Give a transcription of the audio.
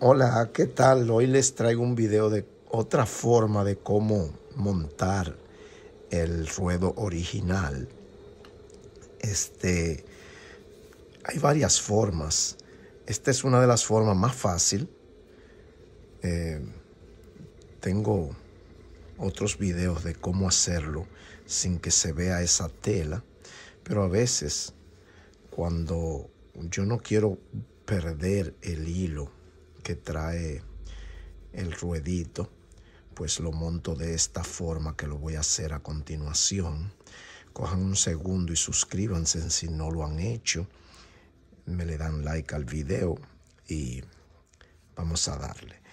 Hola, ¿qué tal? Hoy les traigo un video de otra forma de cómo montar el ruedo original. Este, hay varias formas. Esta es una de las formas más fácil. Eh, tengo otros videos de cómo hacerlo sin que se vea esa tela. Pero a veces, cuando yo no quiero perder el hilo, que trae el ruedito, pues lo monto de esta forma que lo voy a hacer a continuación. Cojan un segundo y suscríbanse si no lo han hecho. Me le dan like al video y vamos a darle.